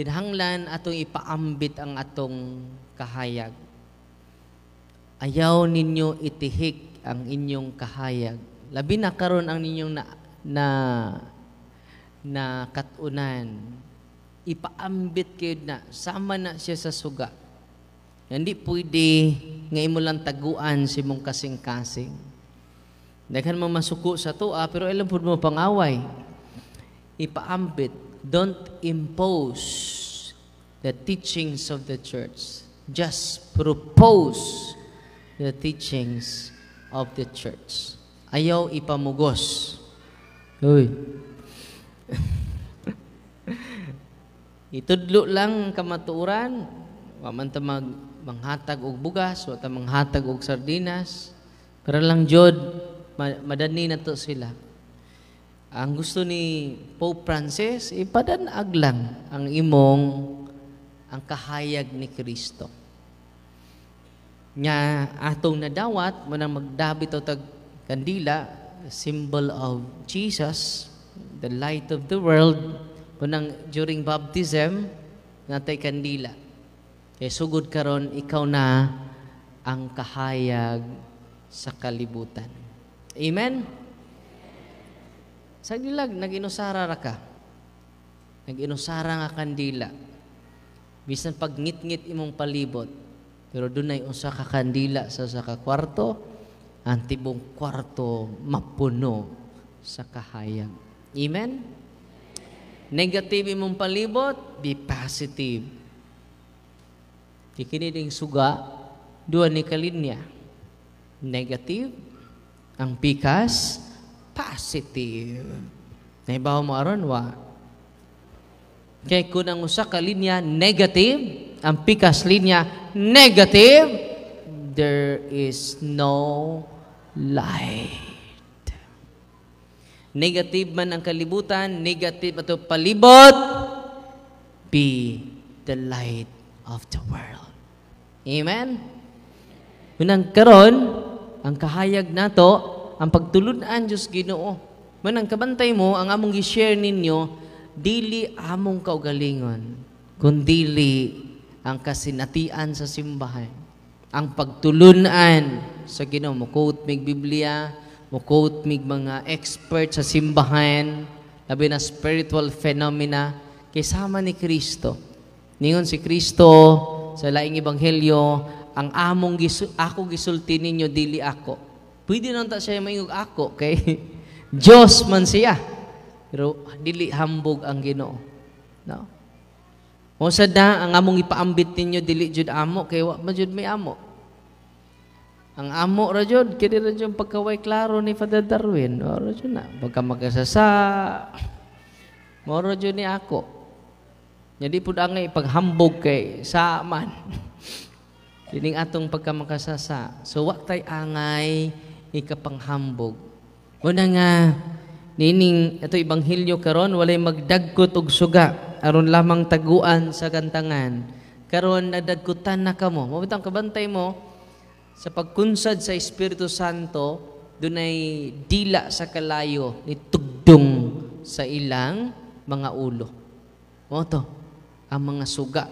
kinahanglan atong ipaambit ang atong kahayag. Ayaw ninyo itihik ang inyong kahayag. Labi na karon ang ninyong na, na, na katunan. Ipaambit kayo na. Sama na siya sa suga. Hindi pwede nga imo lang taguan si mong kasing-kasing. Daghan mo masuko sa tuwa, pero ilan po mo pangaway. Ipaambit don't impose the teachings of the church. Just propose the teachings of the church. Ayaw ipamugos. Uy. Itudlo lang kamaturan. Waman ta mag manghatag og bugas, wa ta manghatag og sardinas. Pero lang jod madani na to sila. Ang gusto ni Pope Francis, ipadanag lang ang imong ang kahayag ni Kristo. Nga atong nadawat, manang magdabit o tag kandila, symbol of Jesus, the light of the world, manang during baptism, natay kandila. Kaya e sugod karon ikaw na ang kahayag sa kalibutan. Amen? Sa dilag, naginusara ra ka. Naginusara nga kandila. Bisan pag ngit-ngit imong palibot, pero dunay usa ka kandila sa usa ka kwarto, ang tibong kwarto mapuno sa kahayag. Amen? Negative imong palibot, be positive. Kikini ding suga, duha ni kalinya. Negative, ang pikas, positive. Naibaw mo aron wa. Kay kun ang usa ka linya negative, ang pikas linya negative, there is no light. Negative man ang kalibutan, negative ato palibot, be the light of the world. Amen? Unang karon, ang kahayag nato, ang pagtulunan Diyos Ginoo. Man ang kabantay mo, ang among gi-share ninyo, dili among kaugalingon, kundili ang kasinatian sa simbahan. Ang pagtulunan sa Ginoo. Mo quote mig Biblia, mo quote mig mga expert sa simbahan, labi na spiritual phenomena, kisama ni Kristo. Ningon si Kristo sa laing ebanghelyo, ang among gisu ako gisulti ninyo dili ako Pwede nang ta siya maingog ako kay Dios man siya. Pero dili hambog ang Ginoo. No? Mo sad na ang among ipaambit ninyo dili jud amo kay wa man jud may amo. Ang amo ra jud kini ra jud pagkaway klaro ni Father Darwin. Wa ra jud na pagka makasasa. Mo ra jud ni ako. Jadi pud ang ipaghambog kay sa man. Dining atong pagkamakasasa. So, wak tay angay ikapanghambog. Una nga, nining ito ibanghilyo karon walay magdagkot og suga aron lamang taguan sa kantangan. Karon nadagkutan na kamo. Mabitang kabantay mo sa pagkunsad sa Espiritu Santo dunay dila sa kalayo ni tugdong sa ilang mga ulo. Mo to ang mga suga,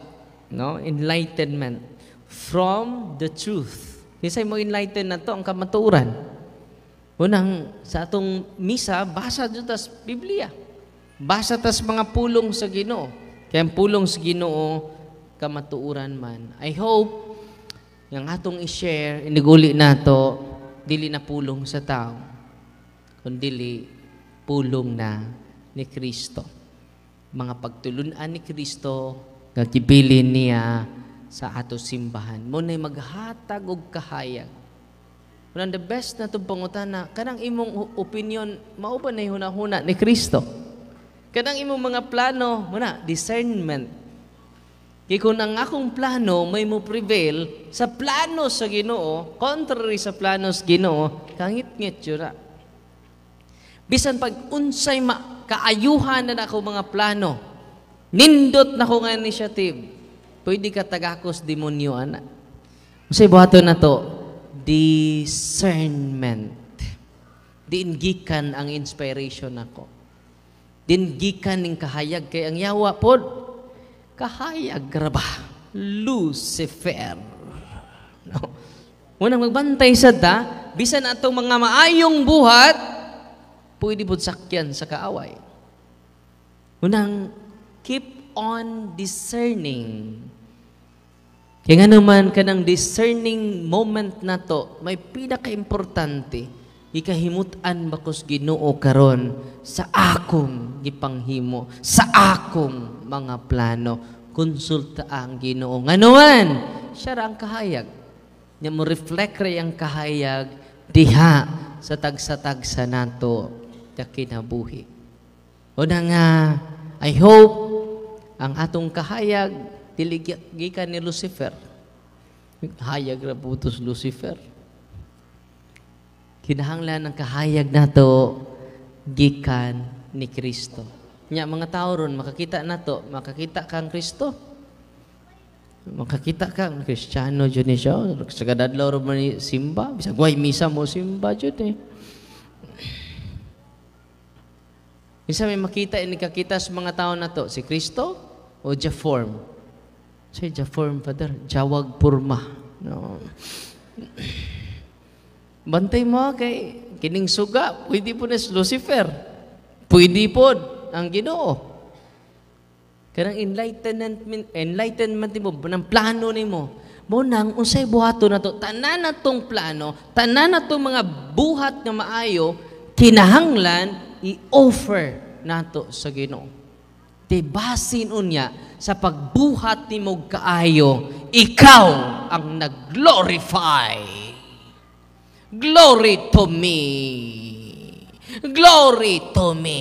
no? Enlightenment from the truth Kisay mo enlighten na to ang kamaturan. Unang sa atong misa, basa dito tas Biblia. Basa tas mga pulong sa Ginoo. Kaya ang pulong sa Ginoo, kamatuuran man. I hope, yung atong i-share, iniguli na to, dili na pulong sa tao, kundi pulong na ni Kristo. Mga pagtulunan ni Kristo, kakibilin niya, sa ato simbahan. Mo na maghatag og kahayag. Unang the best na itong pangutan na kanang imong opinion, mao ba na hunahuna ni Kristo? Kanang imong mga plano, muna, discernment. Kaya kung ang akong plano may mo prevail sa plano sa Ginoo, contrary sa plano sa Ginoo, kangit-ngit yura. Bisan pag unsay kaayuhan na ako mga plano, nindot na ko nga initiative, Pwede ka tagakos demonyo, ana. Masay buhato na to, discernment. Dingikan ang inspiration nako. Dingikan ning kahayag kay ang yawa pod. Kahayag graba. Lucifer. No. Unang magbantay sa da, bisan atong mga maayong buhat, pwede pod sakyan sa kaaway. Unang keep on discerning kaya nga naman, kanang discerning moment na to, may pinaka-importante, ikahimutan ba ginoo karon sa akong gipanghimo, sa akong mga plano. Konsulta ang ginoo. Nga naman, siya ang kahayag. Niya mo reflect ray ang kahayag diha sa tagsa-tagsa nato na kinabuhi. O na nga, I hope ang atong kahayag gikan ni Lucifer. Hayag ra putos Lucifer. Kinahanglan ang kahayag nato gikan ni Kristo. Nya mga tao ron makakita nato, makakita kang Kristo. Makakita kang Kristiyano jud ni siya. Sagadadlaw ra man simba, Bisa, guay, misa mo simba jud eh. Minsan may makita, eh, nakakita sa mga tao na to, si Kristo o the form change of form, Father. Jawag Purma. No. Bantay mo kay kining suga. Pwede po na si Lucifer. Pwede po ang ginoo. Kanang enlightenment, enlightenment mo, ng plano ni mo. Mo nang unsay buhato na to, tanan na tong plano, tanan na tong mga buhat nga maayo, kinahanglan i-offer nato sa Ginoo ti unya sa pagbuhat ni mog kaayo, ikaw ang nag-glorify. Glory to me. Glory to me.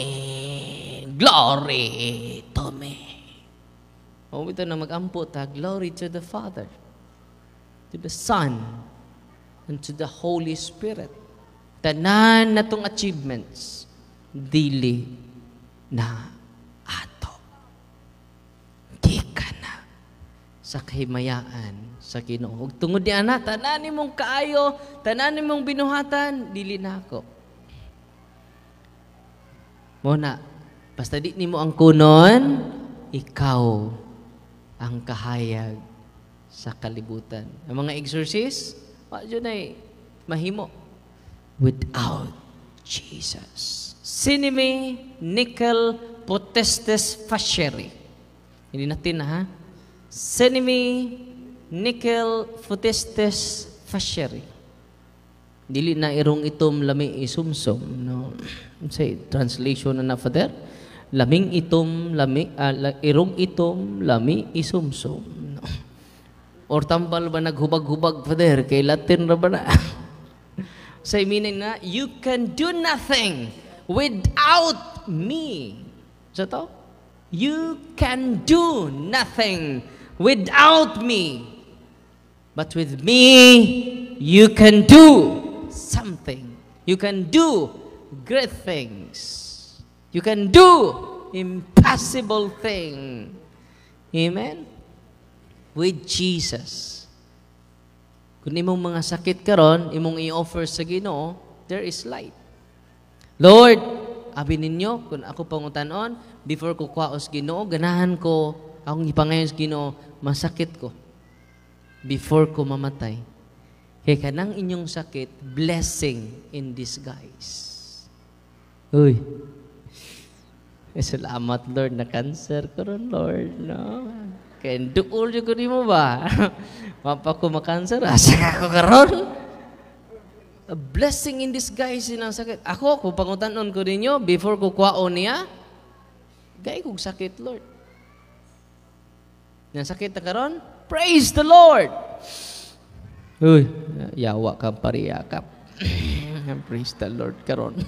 Glory to me. O ito na mag-ampo ta, glory to the Father, to the Son, and to the Holy Spirit. Tanan na tong achievements, dili na sa kahimayaan sa Ginoo. Ug tungod ni ana tanan nimong kaayo, tanan nimong binuhatan dili nako. Mo na basta di nimo ang kunon, ikaw ang kahayag sa kalibutan. Ang mga exorcist, wa na mahimo without Jesus. Sinimi Nickel Potestes Fascheri. Hindi natin na, ha? Senimi Nikel Futestes Fasheri. Dili na irong itom lami isumsom. No? Say, translation na na, Father. Laming itom, lami, uh, irong itom, lami isumsom. No? Or tambal ba naghubag-hubag, Father? Kay Latin ra ba na? Say, meaning na, you can do nothing without me. Sa to? You can do nothing without me. But with me, you can do something. You can do great things. You can do impossible thing. Amen? With Jesus. Kung imong mga sakit karon, imong i-offer sa Ginoo, there is light. Lord, abi ninyo, kung ako pangutanon, before ko kwaos Ginoo, ganahan ko akong ipangayon sa Ginoo, masakit ko before ko mamatay. Kaya kanang inyong sakit, blessing in disguise. Uy, eh, salamat Lord na cancer ko rin, Lord. No? Kaya dukul ko rin mo ba? Mapa ko makancer, asa ah. ka ko karon. A blessing in disguise yun ang sakit. Ako, kung pangutanon ko ninyo, before ko kwaon niya, gay kong sakit, Lord. Nasakit na karon? Praise the Lord! Uy, yawa ka pariyakap. Praise the Lord karon.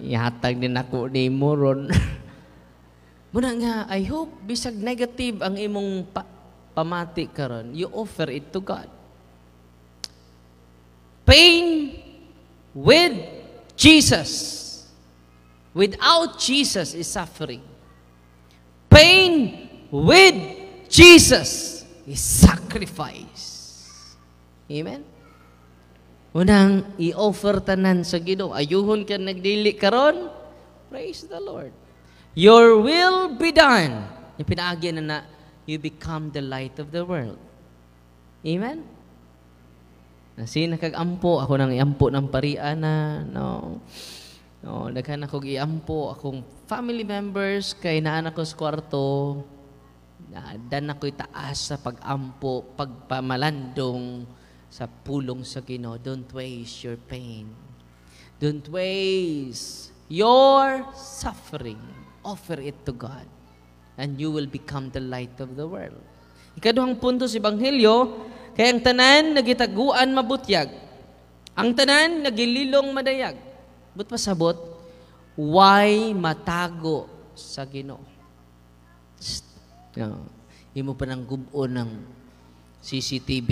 Ihatag din ako ni Moron. Muna nga, I hope bisag negative ang imong pa pamati karon, you offer it to God. Pain with Jesus. Without Jesus is suffering. Pain with Jesus is sacrifice. Amen? Unang i-offer tanan sa Ginoo. Ayuhon ka nagdili karon. Praise the Lord. Your will be done. Yung pinaagi na na, you become the light of the world. Amen? Na Nasi nakagampo, ako nang iampo ng parian na, no. No, daghan akong iampo, akong family members, kay naanak ko sa kwarto, Ah, dan ako'y taas sa pagampo, pagpamalandong sa pulong sa Gino. Don't waste your pain. Don't waste your suffering. Offer it to God. And you will become the light of the world. Ikaduhang punto sa Ebanghelyo, kaya ang tanan nagitaguan mabutyag. Ang tanan nagililong madayag. But pasabot, why matago sa Ginoo? No. Imo pa nang gubo ng CCTV.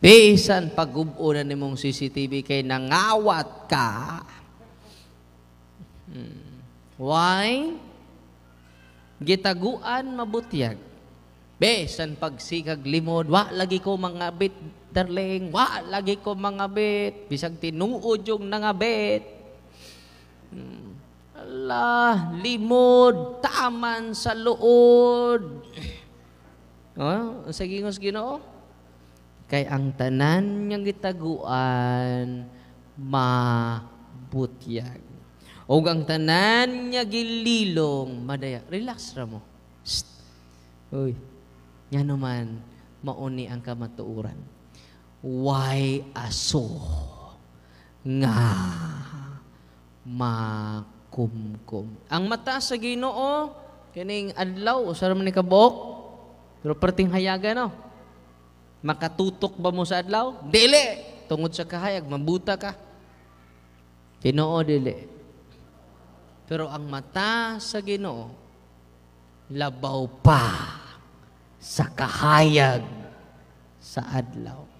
Bisan pag gubo na nimong CCTV kay nangawat ka. Hmm. Why? Gitaguan mabutyag. Besan pagsikag limod, wa lagi ko mga bit, darling, wa lagi ko mga bit. Bisag tinuod yung nangabit. Allah, limod, taman sa luod. Oh, nga, gingos no? Kay ang tanan niyang gitaguan mabutyag. O ang tanan niya gililong madaya. Relax ra mo. Shh. Uy. Nya naman mauni ang kamatuuran. Why aso nga mak kumkum. Ang mata sa Ginoo kining adlaw sa man ni kabuok. Pero perting hayagan no. Makatutok ba mo sa adlaw? Dili. Tungod sa kahayag mabuta ka. Ginoo dili. Pero ang mata sa Ginoo labaw pa sa kahayag sa adlaw.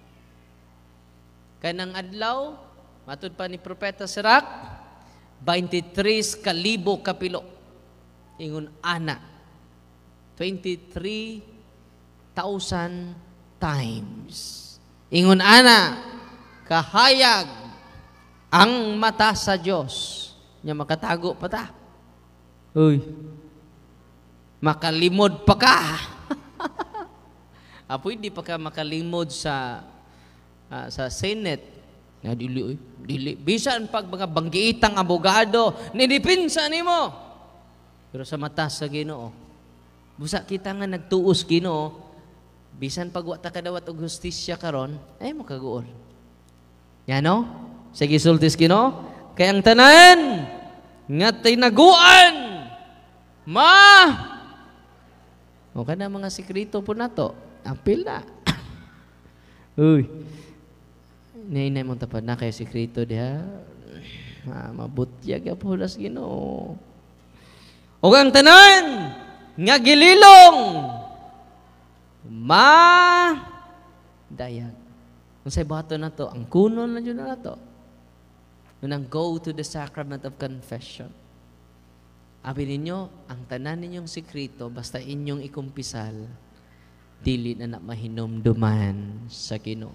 Kanang adlaw, matud pa ni Propeta Sirak, 23 kalibo kapilo. Ingon ana. 23,000 times. Ingon ana, kahayag ang mata sa Dios nya makatago pa ta. Uy. Makalimod pa ka. Apo hindi pa ka makalimod sa uh, sa Senate na dili, dili. Bisan pag mga banggiitang abogado, nidipinsa nimo. Pero sa mata sa Ginoo, busa kita nga nagtuos Ginoo, bisan pag wa ta kadawat og hustisya karon, ay mo kaguol. Yan no? Sa gisultis Ginoo, kay ang tanan nga tinaguan ma o kana mga sekreto po nato apil na uy Nainay mong tapad na kayo sekreto diha. Ah, mabutyag ya po Ginoo. Ug ang tanan nga gililong ma dayag. Unsay bato na to? Ang kuno na jud na to. Nang go to the sacrament of confession. Abi ninyo, ang tanan ninyong sikreto basta inyong ikumpisal dili na na mahinomduman sa Ginoo.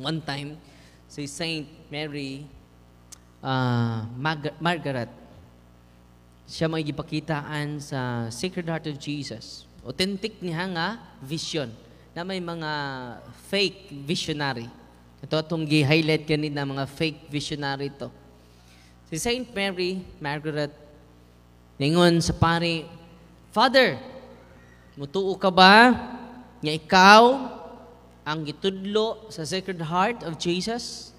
One time, si Saint Mary uh, ah, Mar- Margaret, siya may ipakitaan sa Sacred Heart of Jesus. Authentic niya nga vision na may mga fake visionary. Ito atong gi-highlight kanina mga fake visionary to. Si Saint Mary Margaret ningon sa pari, Father, mutuo ka ba nga ikaw ang gitudlo sa Sacred Heart of Jesus.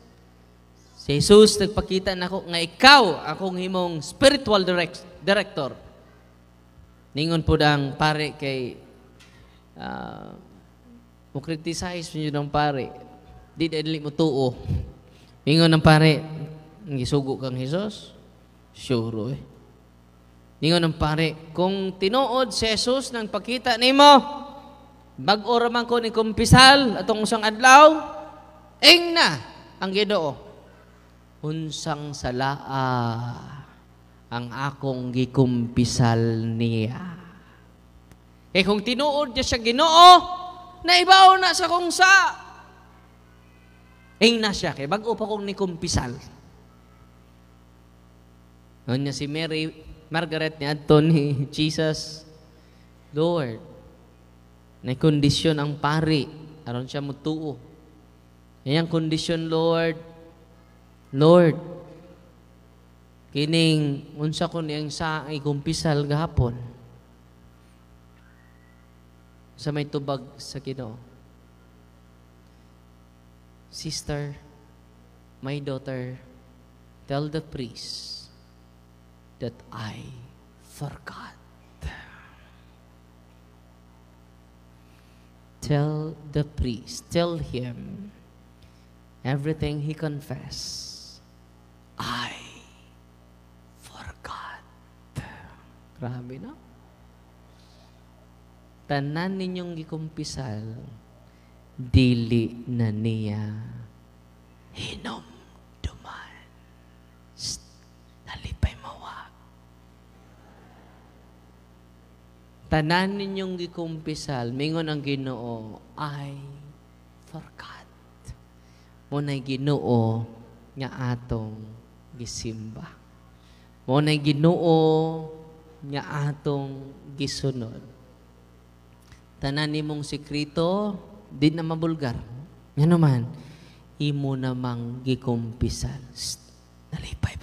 Si Jesus nagpakita nako nga ikaw akong himong spiritual direct, director. Ningon po dang pare kay uh, mo criticize niyo ng pare. Di dali mo tuo. Ningon ng pare, gisugo kang Jesus. Sure eh. Ningon ng pare, kung tinuod si Jesus ng pakita nimo, Bag-o man ko ni kumpisal atong usang adlaw, ing na ang Ginoo. Unsang salaa ang akong gikumpisal niya. Kay kung tinuod niya siya Ginoo, naibaw na sa kung sa ing na siya kay bag-o pa kong nikumpisal. Noon niya si Mary Margaret ni Anthony, Jesus, Lord, na kondisyon ang pari. Aron siya mutuo. Yan kondisyon, Lord. Lord, kining unsa ko niyang sa ikumpisal gahapon sa may tubag sa Ginoo. Sister, my daughter, tell the priest that I forgot. Tell the priest, tell him everything he confessed. I forgot. Grabe na. No? Tanan ninyong ikumpisal, dili na niya hinom. tanan ninyong gikumpisal, mingon ang ginoo, I forgot. Muna'y ginoo nga atong gisimba. Muna'y ginoo nga atong gisunod. Tanan nimong sikrito, di na mabulgar. Nga naman, imo namang gikumpisal. nalipay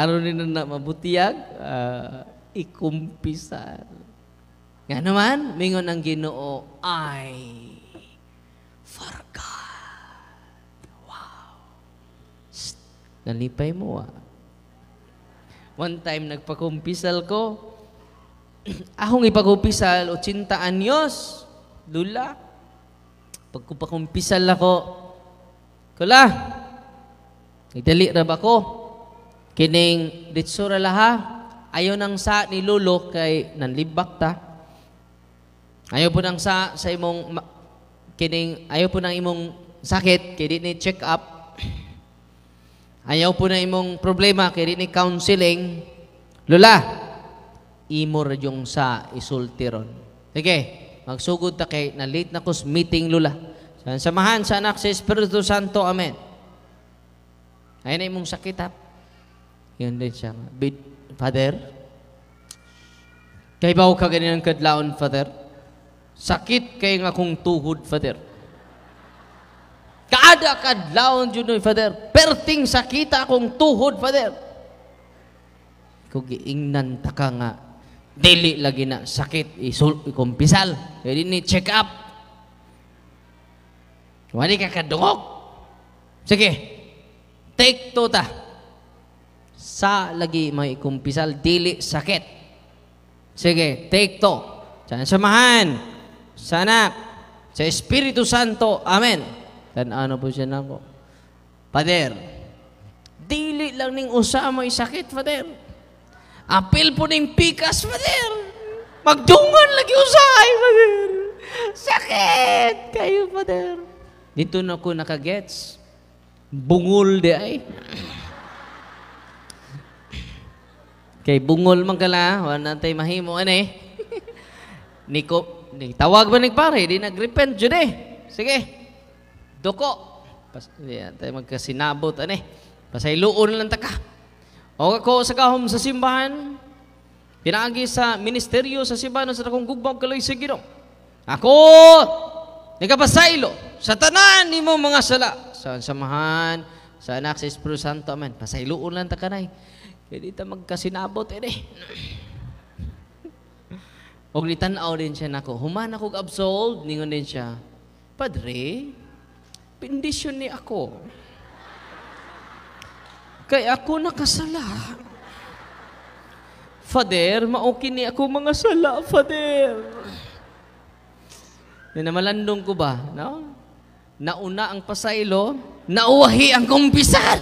aron ni na mabutiag uh, ah, ikumpisar nga naman mingon ang Ginoo ay forgot wow nalipay mo ah one time nagpakumpisal ko ahong ipagkumpisal 80 anyos lula pagkupakumpisal ako kula Nagdali ra ba ko? Kining ditsura laha, ayo nang sa ni Lulo kay nanlibak ta. Ayo po nang sa sa imong kining ayo po nang imong sakit kay di ni check up. Ayaw po na imong problema kay di ni counseling. Lula, imo ra sa isultiron. Sige, magsugod ta kay na late na kus meeting lula. Samahan sa anak sa Espiritu Santo. Amen. Ayan na imong sakit ha. Yun din siya. Bid, Father, kay ba ka ganyan kadlaon, Father? Sakit kay nga kong tuhod, Father. Kaada kadlaon yun, Father. Perting sakita akong tuhod, Father. Kung giingnan ta ka nga, dili lagi na sakit, isul, ikumpisal. Kaya ni check up. Wani ka kadungog. Sige, take to ta sa lagi may kumpisal dili sakit sige take to sa samahan sa anak sa Espiritu Santo amen tan ano po siya nako Father dili lang ning usa may sakit Father apil po ning pikas Father magdungan lagi usay Father sakit kayo Father dito na ko nakagets bungol di ay Kay bungol man kala, wala tay mahimo ani. Niko, ni tawag ba nig pare, di nagrepent jud eh. Sige. Doko. Pas, yeah, tay magkasinabot ani. Pasayloon lang ta ka. O ako sa kahom sa simbahan, pinaagi sa ministeryo sa simbahan sa akong gugmaw kaloy sa Ginoo. Ako nagapasaylo sa tanan nimo mga sala sa samahan sa anak sa Espiritu Santo amen. Pasayloon lang ta kanay. Hindi ta magkasinabot ere. Eh, og nitan-aw din siya nako. Human ako absolved, ningon din siya. Padre, pindisyon ni ako. Kay ako nakasala. Father, maukin ni ako mga sala, Father. Namalandong ko ba? No? Nauna ang pasailo, nauwahi ang kumpisal.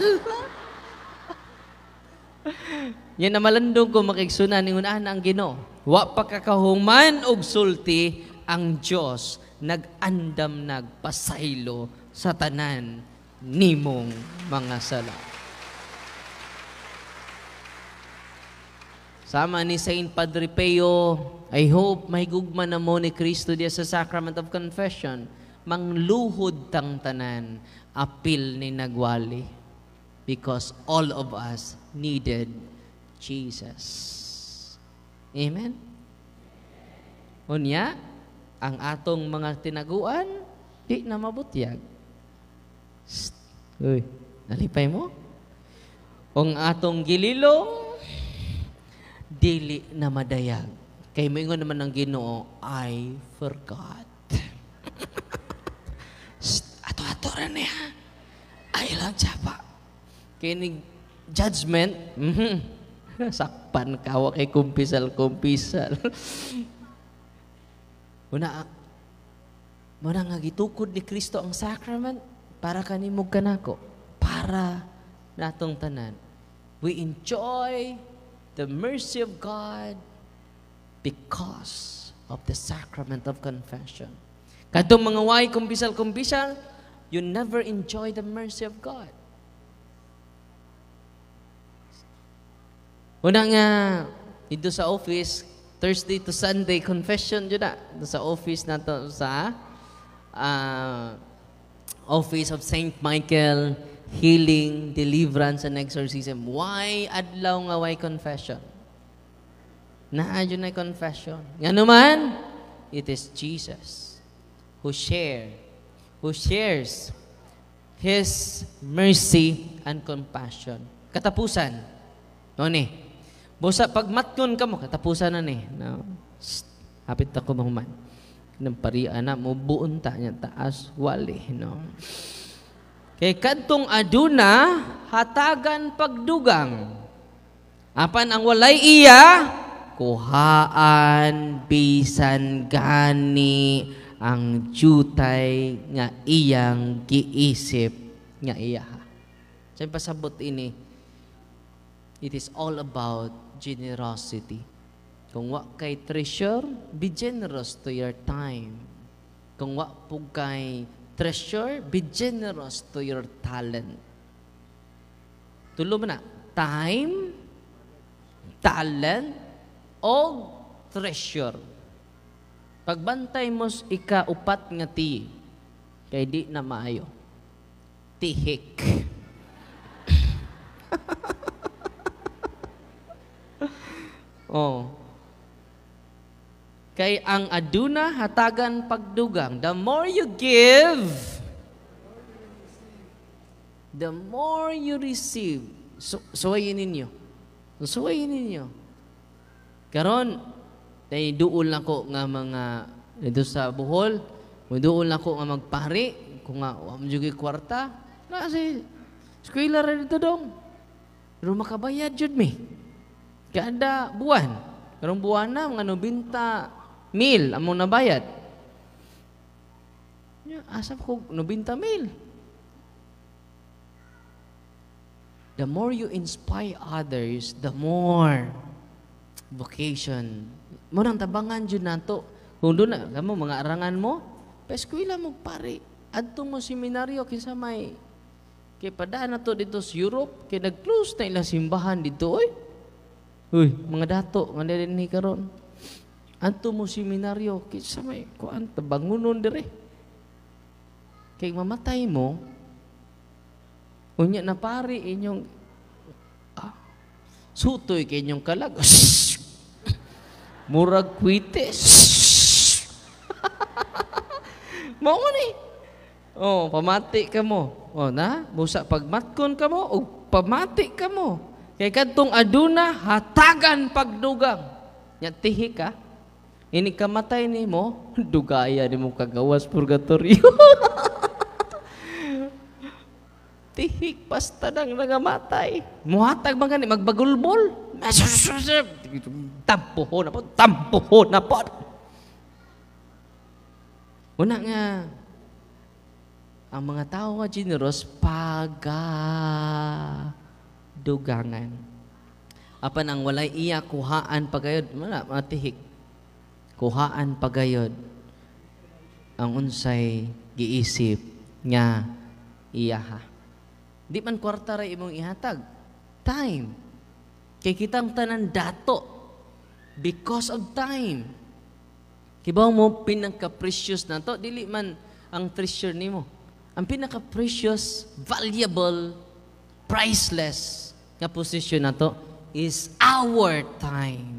Yan na malandong ko makigsunan ni unahan ang Ginoo. Wa pakakahuman og sulti ang Dios nagandam nagpasaylo sa tanan nimong mga sala. Sama ni Saint Padre Pio, I hope may gugma na mo ni Kristo diya sa Sacrament of Confession, mangluhod tang tanan, apil ni nagwali because all of us needed Jesus. Amen? Unya, ang atong mga tinaguan, di na mabutyag. Psst. Uy, nalipay mo? Ang atong gililong, dili na madayag. Kay mingon naman ng ginoo, I forgot. Psst, ato-ato rin niya. Ay lang, tsapa. Kinig judgment. Mm-hmm. Sakpan ka, wa kay kumpisal-kumpisal. Una, ah, muna nga gitukod ni Kristo ang sacrament para kanimog kanako. Para natong tanan. We enjoy the mercy of God because of the sacrament of confession. Kadong mga way kumbisal-kumbisal, you never enjoy the mercy of God. Una nga, dito sa office, Thursday to Sunday, confession yun na. Sa office na to, sa uh, office of St. Michael, healing, deliverance, and exorcism. Why adlaw nga why confession? Naadyo na confession. Nga naman, it is Jesus who share, who shares His mercy and compassion. Katapusan, No, eh, Busa, pag matyon ka mo, katapusan na ni. No. Sst, hapit ako mahuman. Nang parian na, mubuon ta niya, taas wali. No. Kay kadtong aduna, hatagan pagdugang. Apan ang walay iya, kuhaan bisan gani ang jutay nga iyang giisip nga iya. Sa pasabot ini, it is all about generosity. Kung wa kay treasure, be generous to your time. Kung wa po kay treasure, be generous to your talent. Tulo na, time, talent, o treasure. Pagbantay mo ika upat nga ti, kay di na maayo. Tihik. Oh. Kay ang aduna hatagan pagdugang. The more you give, the more you receive. So, suwayin ninyo. Suwayin ninyo. Karon, tay duol nako nga mga dito sa Bohol, duol nako nga magpari kung nga wa jugi kwarta, na si eskwela ra dito dong. Pero makabayad jud mi. Kada buwan. Karong buwan na, mga 90 mil ang nabayad. nabayad. Asap ko, 90 mil. The more you inspire others, the more vocation. Mo nang tabangan jud nato. Kung doon na, kamo mga arangan mo, peskwila mo pare. Adto mo seminaryo kinsa may kay padaan na to dito sa Europe kay nag-close na ilang simbahan dito oy. Eh. Uy, mga dato, nga ni karon. Anto mo seminaryo, kinsa may kuan, tabangunon dire. Kay mamatay mo, unya na pari inyong ah, sutoy kay inyong kalag. Murag kwites. Mao ni. Oh, pamati ka mo. Oh na, busa pagmatkon ka mo og pamati ka mo. Kay kadtong aduna hatagan pagdugang. Nya tihi ka. Ini kamatay ni mo, dugaya ni mo kagawas purgatorio. tihik basta nang nangamatay. Muhatag man gani, magbagulbol. Tampuho na po, tampuho na po. Una nga, ang mga tao nga generous, paga dugangan. Apan ang walay iya kuhaan pagayod, wala matihik. Kuhaan pagayod ang unsay giisip niya iya ha. Di man kwarta ra imong ihatag. Time. Kay kitang tanan dato because of time. Kibaw mo pinaka-precious na to, dili man ang treasure nimo. Ang pinaka-precious, valuable, priceless nga posisyon na to is our time.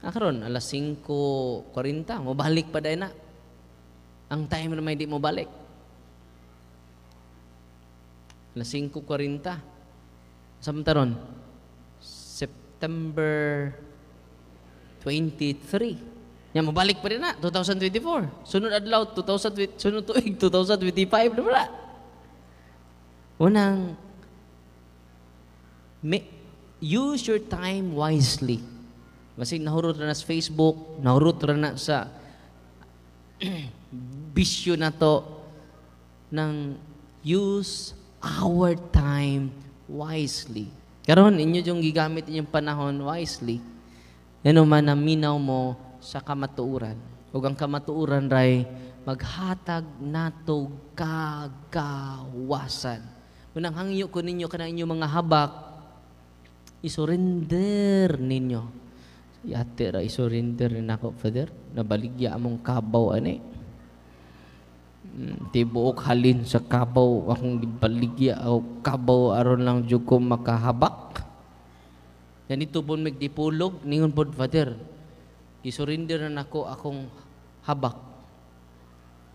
Akaron, alas 5.40, mo pa dahil na. Ang time na may di mo balik. Alas 5.40. Saan September 23. Nya mo pa rin na, 2024. Sunod adlaw, 2000, sunod tuig, 2025 na wala. Unang may, use your time wisely. Kasi nahurot na sa Facebook, nahurot na sa bisyo na to ng use our time wisely. Karon inyo yung gigamit inyong panahon wisely. Ano man ang minaw mo sa kamatuuran. Ug ang kamatuuran ray maghatag natog kagawasan. Munang hangyo ko ninyo kanang inyong mga habak isurrender ninyo. Si ate ra, isurrender rin ako, Father. Nabaligya among kabaw, ani. Mm, tibuok halin sa kabaw. Akong baligya o kabaw, aron lang jud ko makahabak. Yan ito po magdipulog, ningon po, Father. Isurrender na nako akong habak.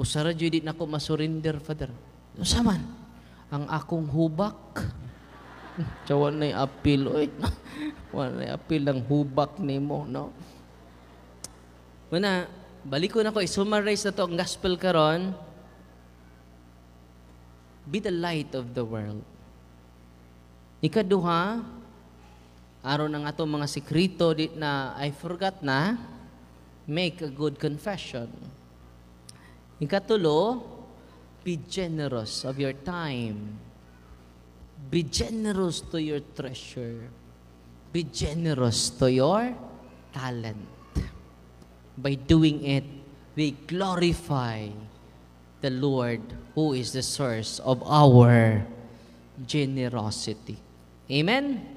Usara jud nako masurrender, Father. Usaman ang akong hubak Chawa na apil, oy. Wala na apil ng hubak nimo, no? Muna, balik ko na ko, i-summarize na to ang gospel karon. Be the light of the world. Ikaduha, aron ang ato mga sikrito di na I forgot na, make a good confession. Ikatulo, be generous of your time Be generous to your treasure. Be generous to your talent. By doing it, we glorify the Lord who is the source of our generosity. Amen?